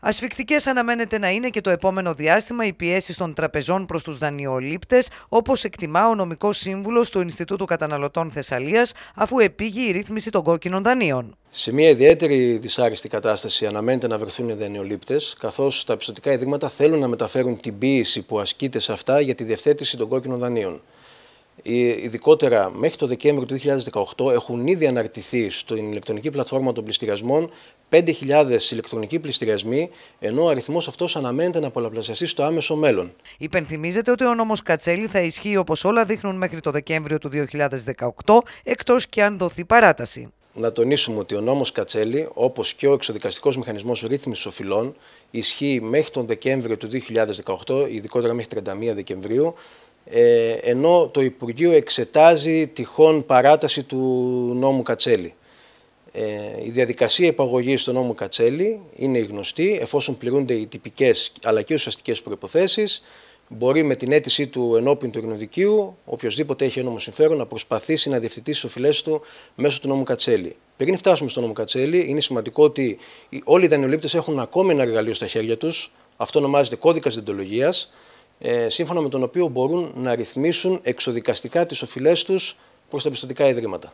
Ασφικτικές αναμένεται να είναι και το επόμενο διάστημα οι πιέσεις των τραπεζών προς τους δανειολήπτες, όπως εκτιμά ο νομικός σύμβουλος του Ινστιτούτου Καταναλωτών Θεσσαλίας, αφού επήγει η ρύθμιση των κόκκινων δανείων. Σε μια ιδιαίτερη δυσάρεστη κατάσταση αναμένεται να βρεθούν οι δανειολήπτες, καθώς τα επιστοτικά ιδρύματα θέλουν να μεταφέρουν την πίεση που ασκείται σε αυτά για τη διευθέτηση των κόκκινων δανείων. Ε, ειδικότερα μέχρι το Δεκέμβριο του 2018 έχουν ήδη αναρτηθεί στην ηλεκτρονική πλατφόρμα των πληστηριασμών 5.000 ηλεκτρονικοί πληστηριασμοί, ενώ ο αριθμός αυτός αναμένεται να πολλαπλασιαστεί στο άμεσο μέλλον. Υπενθυμίζεται ότι ο νόμος Κατσέλη θα ισχύει όπως όλα δείχνουν μέχρι το Δεκέμβριο του 2018, εκτό και αν δοθεί παράταση. Να τονίσουμε ότι ο νόμος Κατσέλη, όπως και ο εξοδικαστικός μηχανισμός ρύθμισης οφειλών, ισχύει μέχρι τον Δεκέμβριο του 2018, ειδικότερα μέχρι 31 Δεκεμβρίου, ε, ενώ το Υπουργείο εξετάζει τυχόν παράταση του νόμου Κατσέλη. Ε, η διαδικασία υπαγωγής του νόμου Κατσέλη είναι γνωστή, εφόσον πληρούνται οι τυπικές αλλά και ουσιαστικές προϋποθέσεις, μπορεί με την αίτησή του ενώπιν του Ειρηνοδικείου, οποιοδήποτε έχει ένομο συμφέρον, να προσπαθήσει να διευθυντήσει τι οφειλέ του μέσω του νόμου Κατσέλη. Πριν φτάσουμε στο νόμο Κατσέλη, είναι σημαντικό ότι όλοι οι δανειολήπτες έχουν ακόμη ένα εργαλείο στα χέρια τους. Αυτό ονομάζεται κώδικας διοντολογία. Ε, σύμφωνα με τον οποίο μπορούν να ρυθμίσουν εξοδικαστικά τις οφειλές τους προς τα πιστοτικά ιδρύματα.